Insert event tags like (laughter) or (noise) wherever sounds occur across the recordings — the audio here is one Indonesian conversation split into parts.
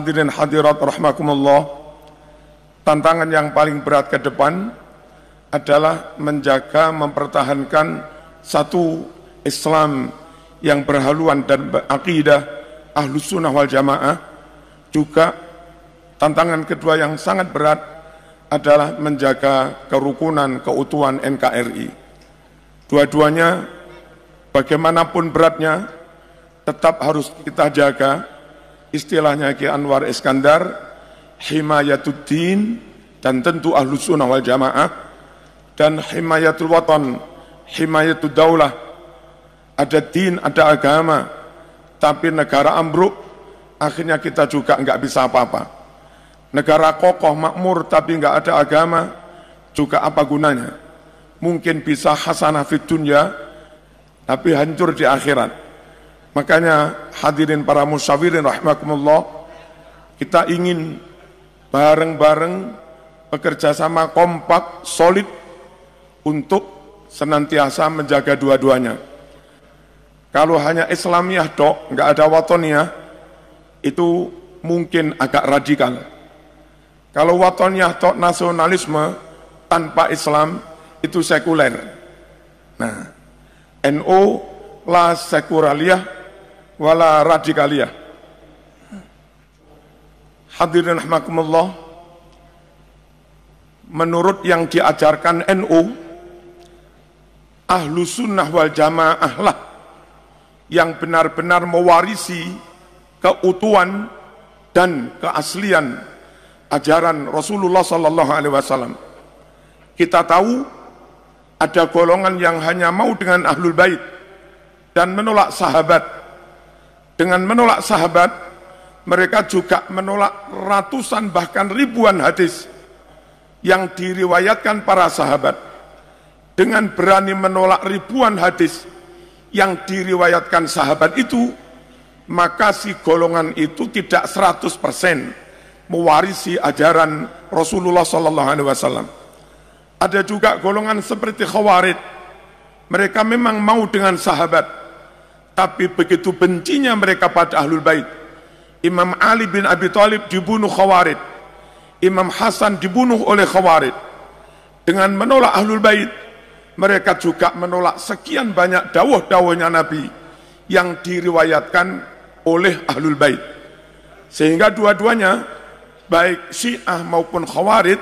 Hadirin hadirat rahmakumullah. Tantangan yang paling berat ke depan adalah menjaga mempertahankan satu Islam yang berhaluan dan berakidah ahlus sunnah wal jamaah juga tantangan kedua yang sangat berat adalah menjaga kerukunan keutuhan NKRI dua-duanya bagaimanapun beratnya tetap harus kita jaga istilahnya Ki Anwar Iskandar himayatuddin dan tentu ahlu sunnah wal jamaah dan himayatul Watan, himayatul daulah ada din ada agama tapi negara ambruk akhirnya kita juga nggak bisa apa-apa negara kokoh makmur tapi nggak ada agama juga apa gunanya mungkin bisa hasanah fit dunia, tapi hancur di akhirat Makanya hadirin para musyawirin rahmatullah, kita ingin bareng-bareng bekerja sama kompak, solid untuk senantiasa menjaga dua-duanya. Kalau hanya Islamiyah dok, nggak ada watoniyah, itu mungkin agak radikal. Kalau watoniyah dok nasionalisme tanpa Islam itu sekuler. Nah, NO la sekuraliyah wala radikaliyah. Hadirin rahmakumullah, menurut yang diajarkan NU, ahlu sunnah wal jamaah lah yang benar-benar mewarisi keutuhan dan keaslian ajaran Rasulullah Sallallahu Alaihi Wasallam. Kita tahu ada golongan yang hanya mau dengan ahlul bait dan menolak sahabat dengan menolak sahabat, mereka juga menolak ratusan bahkan ribuan hadis yang diriwayatkan para sahabat. Dengan berani menolak ribuan hadis yang diriwayatkan sahabat itu, maka si golongan itu tidak 100% mewarisi ajaran Rasulullah Sallallahu Alaihi Wasallam. Ada juga golongan seperti Khawarij, mereka memang mau dengan sahabat, tapi begitu bencinya mereka pada Ahlul Bait. Imam Ali bin Abi Thalib dibunuh Khawarid. Imam Hasan dibunuh oleh Khawarid. Dengan menolak Ahlul Bait, mereka juga menolak sekian banyak dawah-dawahnya Nabi yang diriwayatkan oleh Ahlul Bait. Sehingga dua-duanya, baik Syiah maupun Khawarid,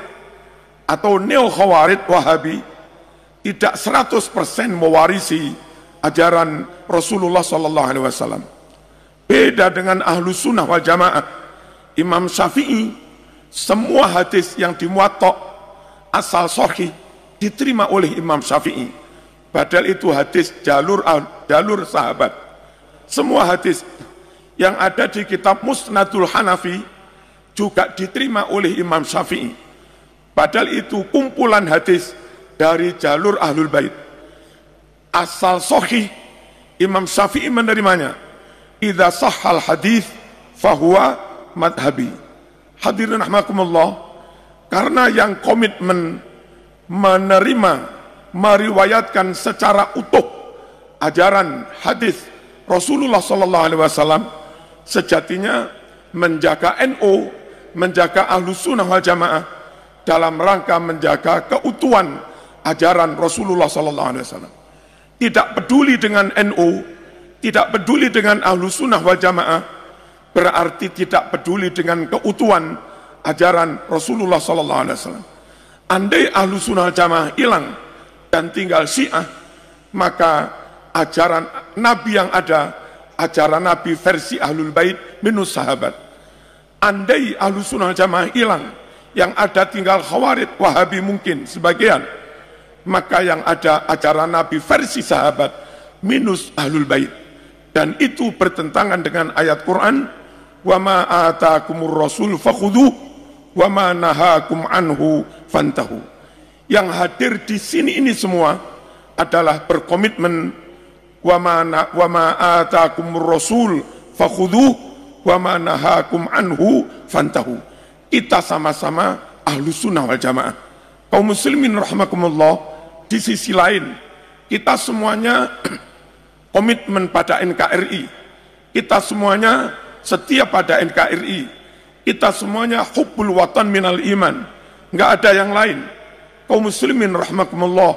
atau Neo Khawarid Wahabi, tidak 100% mewarisi ajaran Rasulullah Sallallahu Alaihi Wasallam. Beda dengan ahlu sunnah wal jamaah. Imam Syafi'i, semua hadis yang dimuatok asal sohi diterima oleh Imam Syafi'i. Padahal itu hadis jalur jalur sahabat. Semua hadis yang ada di kitab Musnadul Hanafi juga diterima oleh Imam Syafi'i. Padahal itu kumpulan hadis dari jalur Ahlul Bait asal sohi Imam Syafi'i menerimanya idza sahal hadis fahuwa madhabi hadirin rahmakumullah karena yang komitmen menerima meriwayatkan secara utuh ajaran hadis Rasulullah sallallahu alaihi wasallam sejatinya menjaga NU, menjaga ahlu sunnah wal jamaah dalam rangka menjaga keutuhan ajaran Rasulullah sallallahu alaihi wasallam tidak peduli dengan NU, tidak peduli dengan ahlu sunnah wal jamaah, berarti tidak peduli dengan keutuhan ajaran Rasulullah Sallallahu Alaihi Wasallam. Andai ahlu sunnah jamaah hilang dan tinggal syiah, maka ajaran Nabi yang ada, ajaran Nabi versi ahlul bait minus sahabat. Andai ahlu sunnah jamaah hilang, yang ada tinggal khawarid, wahabi mungkin, sebagian maka yang ada acara Nabi versi sahabat minus ahlul bait dan itu bertentangan dengan ayat Quran wa ma atakumur rasul fakhudhu wa ma nahakum anhu fantahu yang hadir di sini ini semua adalah berkomitmen wa ma wa ma atakumur rasul fakhudhu wa ma nahakum anhu fantahu kita sama-sama ahlu sunnah wal jamaah kaum muslimin rahimakumullah di sisi lain, kita semuanya (clears throat) komitmen pada NKRI. Kita semuanya setia pada NKRI. Kita semuanya hubbul watan minal iman. Nggak ada yang lain. Kau muslimin rahmatullah.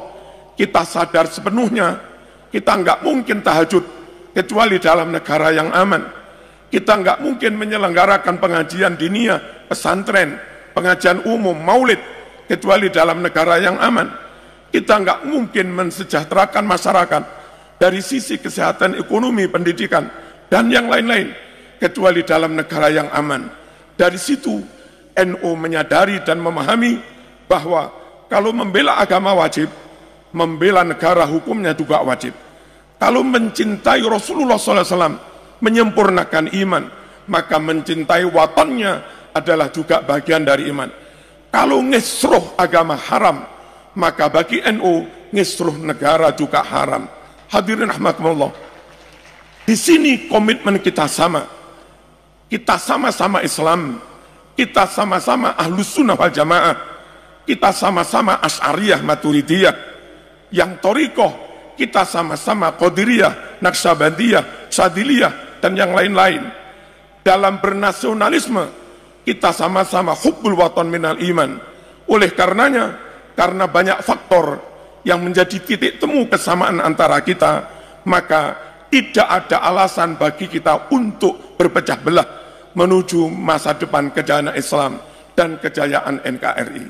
Kita sadar sepenuhnya. Kita nggak mungkin tahajud. Kecuali dalam negara yang aman. Kita nggak mungkin menyelenggarakan pengajian dinia, pesantren, pengajian umum, maulid. Kecuali dalam negara yang aman kita nggak mungkin mensejahterakan masyarakat dari sisi kesehatan, ekonomi, pendidikan, dan yang lain-lain, kecuali dalam negara yang aman. Dari situ, NU menyadari dan memahami bahwa kalau membela agama wajib, membela negara hukumnya juga wajib. Kalau mencintai Rasulullah SAW, menyempurnakan iman, maka mencintai watannya adalah juga bagian dari iman. Kalau ngesroh agama haram, maka bagi NU ngisruh negara juga haram. Hadirin rahmatullah. Di sini komitmen kita sama. Kita sama-sama Islam. Kita sama-sama ahlus sunnah wal jamaah. Kita sama-sama as'ariyah maturidiyah. Yang torikoh, kita sama-sama qadiriyah, naksabandiyah, sadiliyah, dan yang lain-lain. Dalam bernasionalisme, kita sama-sama hubbul waton minal iman. Oleh karenanya, karena banyak faktor yang menjadi titik temu kesamaan antara kita, maka tidak ada alasan bagi kita untuk berpecah belah menuju masa depan kejayaan Islam dan kejayaan NKRI.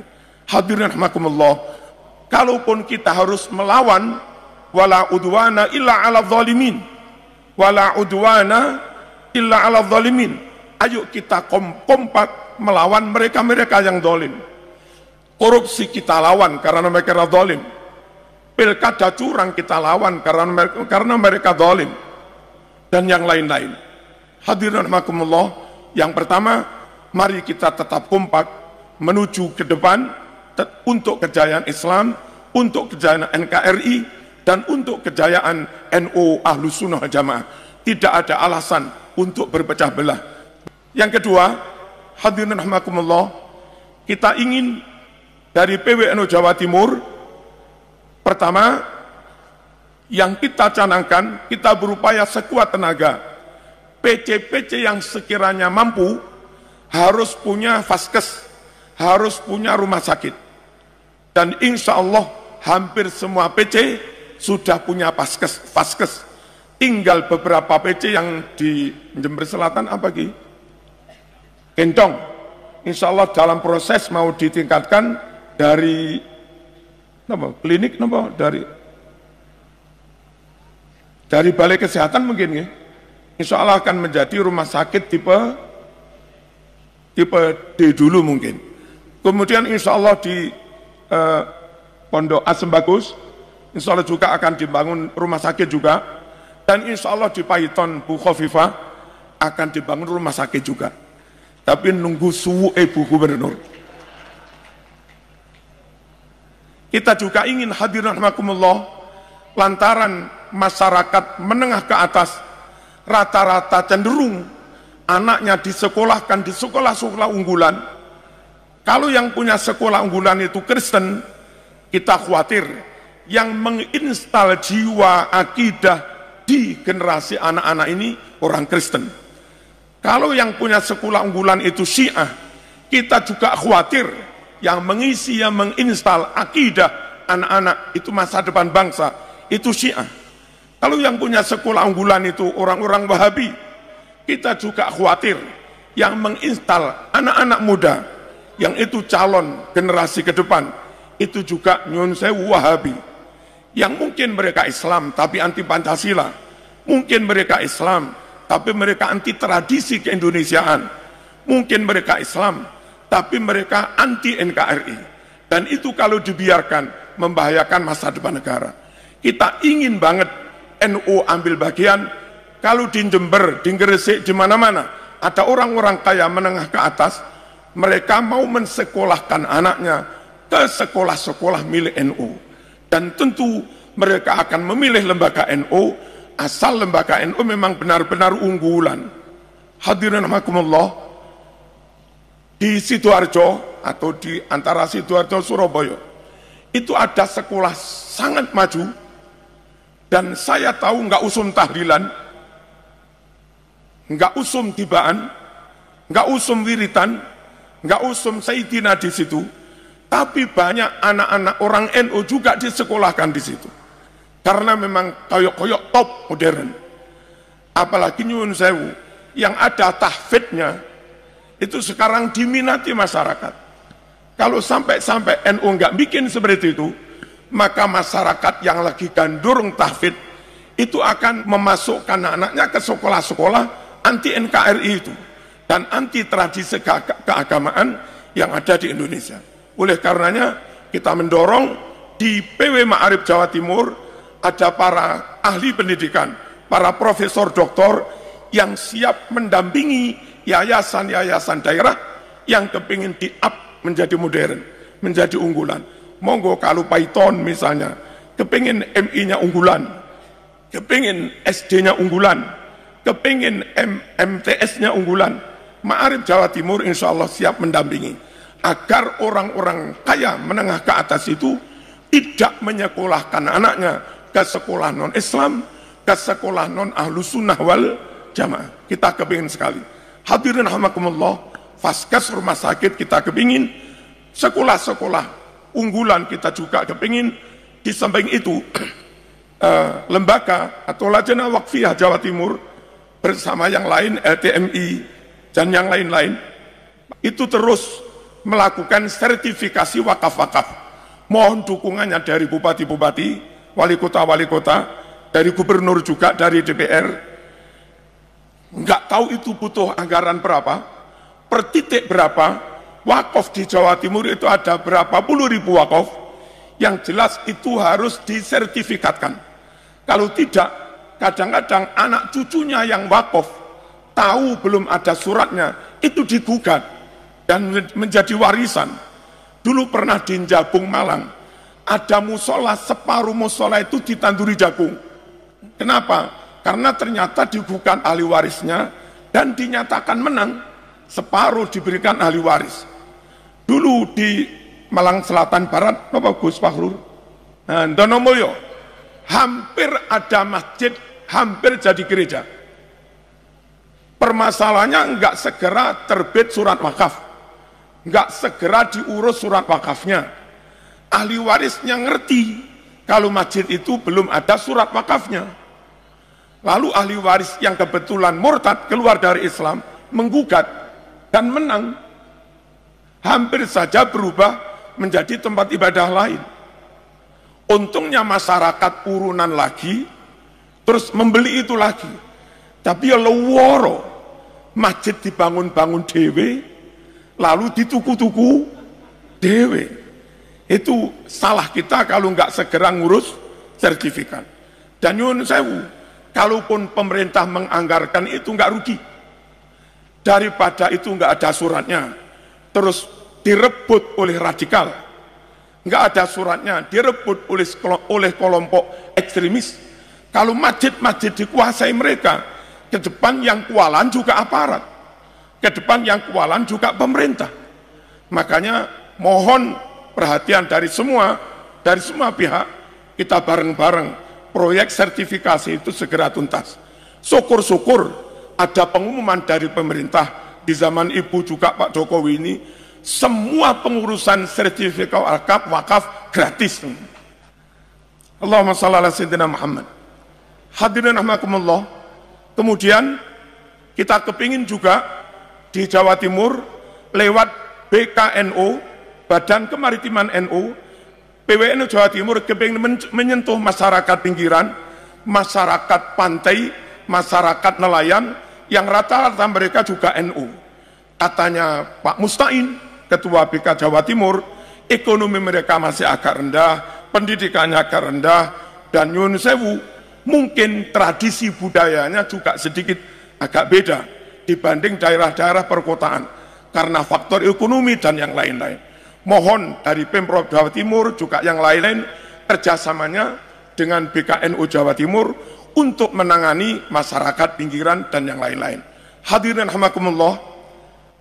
Hadirin rahmakumullah, kalaupun kita harus melawan wala udwana illa ala zalimin. Wala udwana illa ala zalimin. Ayo kita kompak melawan mereka-mereka yang zalim Korupsi kita lawan karena mereka zalim. Pilkada curang kita lawan karena mereka, karena mereka zalim. Dan yang lain-lain. Hadirin Allah yang pertama, mari kita tetap kompak menuju ke depan untuk kejayaan Islam, untuk kejayaan NKRI, dan untuk kejayaan NU Ahlu Sunnah Jamaah. Tidak ada alasan untuk berpecah belah. Yang kedua, hadirin Allah kita ingin dari PWNU Jawa Timur, pertama, yang kita canangkan, kita berupaya sekuat tenaga. PC-PC yang sekiranya mampu harus punya vaskes, harus punya rumah sakit. Dan insya Allah hampir semua PC sudah punya vaskes, vaskes. Tinggal beberapa PC yang di Jember Selatan apa Ki? Kencong. Insya Allah dalam proses mau ditingkatkan dari apa, klinik apa dari dari balai kesehatan mungkin ya. Insya Allah akan menjadi rumah sakit tipe tipe D dulu mungkin. Kemudian insya Allah di eh, Pondok Asem Bagus, insya Allah juga akan dibangun rumah sakit juga. Dan insya Allah di Paiton Bu akan dibangun rumah sakit juga. Tapi nunggu suwu eh Bu Gubernur. Kita juga ingin hadirin rahmatullah lantaran masyarakat menengah ke atas rata-rata cenderung anaknya disekolahkan di sekolah-sekolah unggulan. Kalau yang punya sekolah unggulan itu Kristen, kita khawatir yang menginstal jiwa akidah di generasi anak-anak ini orang Kristen. Kalau yang punya sekolah unggulan itu Syiah, kita juga khawatir yang mengisi, yang menginstal akidah anak-anak itu masa depan bangsa, itu syiah. Kalau yang punya sekolah unggulan itu orang-orang wahabi, kita juga khawatir yang menginstal anak-anak muda yang itu calon generasi ke depan itu juga nyonsewu wahabi yang mungkin mereka Islam tapi anti Pancasila mungkin mereka Islam tapi mereka anti tradisi keindonesiaan mungkin mereka Islam tapi mereka anti NKRI. Dan itu kalau dibiarkan membahayakan masa depan negara. Kita ingin banget NU ambil bagian, kalau di Jember, di Gresik, di mana-mana, ada orang-orang kaya menengah ke atas, mereka mau mensekolahkan anaknya ke sekolah-sekolah milik NU. Dan tentu mereka akan memilih lembaga NU, asal lembaga NU memang benar-benar unggulan. Hadirin Alhamdulillah di Sidoarjo atau di antara Sidoarjo Surabaya itu ada sekolah sangat maju dan saya tahu nggak usum tahlilan, nggak usum tibaan, nggak usum wiritan, nggak usum saidina di situ, tapi banyak anak-anak orang NU NO juga disekolahkan di situ. Karena memang koyok-koyok top modern. Apalagi nyun sewu, yang ada tahfidnya, itu sekarang diminati masyarakat. Kalau sampai-sampai NU nggak bikin seperti itu, maka masyarakat yang lagi gandurung tahfid itu akan memasukkan anaknya ke sekolah-sekolah anti NKRI itu dan anti tradisi ke- keagamaan yang ada di Indonesia. Oleh karenanya kita mendorong di PW Ma'arif Jawa Timur ada para ahli pendidikan, para profesor doktor yang siap mendampingi yayasan-yayasan daerah yang kepingin di-up menjadi modern, menjadi unggulan. Monggo kalau Python misalnya, kepingin MI-nya unggulan, kepingin SD-nya unggulan, kepingin MTS-nya unggulan. Ma'arif Jawa Timur insya Allah siap mendampingi. Agar orang-orang kaya menengah ke atas itu tidak menyekolahkan anaknya ke sekolah non-Islam, ke sekolah non-ahlu sunnah wal jamaah. Kita kepingin sekali. Hadirin rahmatullah vaskes rumah sakit kita kepingin, sekolah-sekolah unggulan kita juga kepingin. Di samping itu, (clears throat) eh, lembaga atau lajana wakfiah Jawa Timur bersama yang lain LTMI dan yang lain-lain itu terus melakukan sertifikasi wakaf-wakaf. Mohon dukungannya dari bupati-bupati, wali kota-wali kota, dari gubernur juga, dari DPR, nggak tahu itu butuh anggaran berapa, per titik berapa, wakof di Jawa Timur itu ada berapa puluh ribu wakof, yang jelas itu harus disertifikatkan. Kalau tidak, kadang-kadang anak cucunya yang wakof tahu belum ada suratnya, itu digugat dan menjadi warisan. Dulu pernah di Jabung Malang, ada musola, separuh musola itu ditanduri jagung. Kenapa? Karena ternyata diguguhkan ahli warisnya dan dinyatakan menang, separuh diberikan ahli waris. Dulu di Malang Selatan Barat, Nopo Gus Fahrur? Nah, Dono Mulyo, hampir ada masjid, hampir jadi gereja. Permasalahannya enggak segera terbit surat wakaf. Enggak segera diurus surat wakafnya. Ahli warisnya ngerti kalau masjid itu belum ada surat wakafnya Lalu ahli waris yang kebetulan murtad keluar dari Islam menggugat dan menang. Hampir saja berubah menjadi tempat ibadah lain. Untungnya masyarakat urunan lagi terus membeli itu lagi. Tapi ya leworo masjid dibangun-bangun dewe lalu dituku-tuku dewe. Itu salah kita kalau nggak segera ngurus sertifikat. Dan nyun sewu, Kalaupun pemerintah menganggarkan itu nggak rugi. Daripada itu nggak ada suratnya, terus direbut oleh radikal, nggak ada suratnya, direbut oleh oleh kelompok ekstremis. Kalau masjid-masjid dikuasai mereka, ke depan yang kualan juga aparat, ke depan yang kualan juga pemerintah. Makanya mohon perhatian dari semua, dari semua pihak, kita bareng-bareng proyek sertifikasi itu segera tuntas. Syukur-syukur ada pengumuman dari pemerintah di zaman Ibu juga Pak Jokowi ini, semua pengurusan sertifikat wakaf, wakaf gratis. Allahumma salli ala sayyidina Muhammad. Hadirin rahmakumullah. Kemudian kita kepingin juga di Jawa Timur lewat BKNO, Badan Kemaritiman NU, NO, PWNU Jawa Timur kepingin menyentuh masyarakat pinggiran, masyarakat pantai, masyarakat nelayan, yang rata-rata mereka juga NU. Katanya Pak Mustain, Ketua BK Jawa Timur, ekonomi mereka masih agak rendah, pendidikannya agak rendah, dan Yun Sewu mungkin tradisi budayanya juga sedikit agak beda dibanding daerah-daerah perkotaan karena faktor ekonomi dan yang lain-lain. Mohon dari Pemprov Jawa Timur juga yang lain-lain kerjasamanya dengan BKNU Jawa Timur untuk menangani masyarakat pinggiran dan yang lain-lain. Hadirin hamakumullah,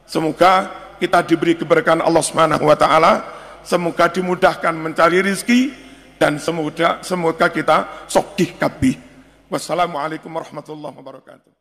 semoga kita diberi keberkahan Allah Subhanahu wa taala, semoga dimudahkan mencari rizki dan semoga semoga kita sokih kabih. Wassalamualaikum warahmatullahi wabarakatuh.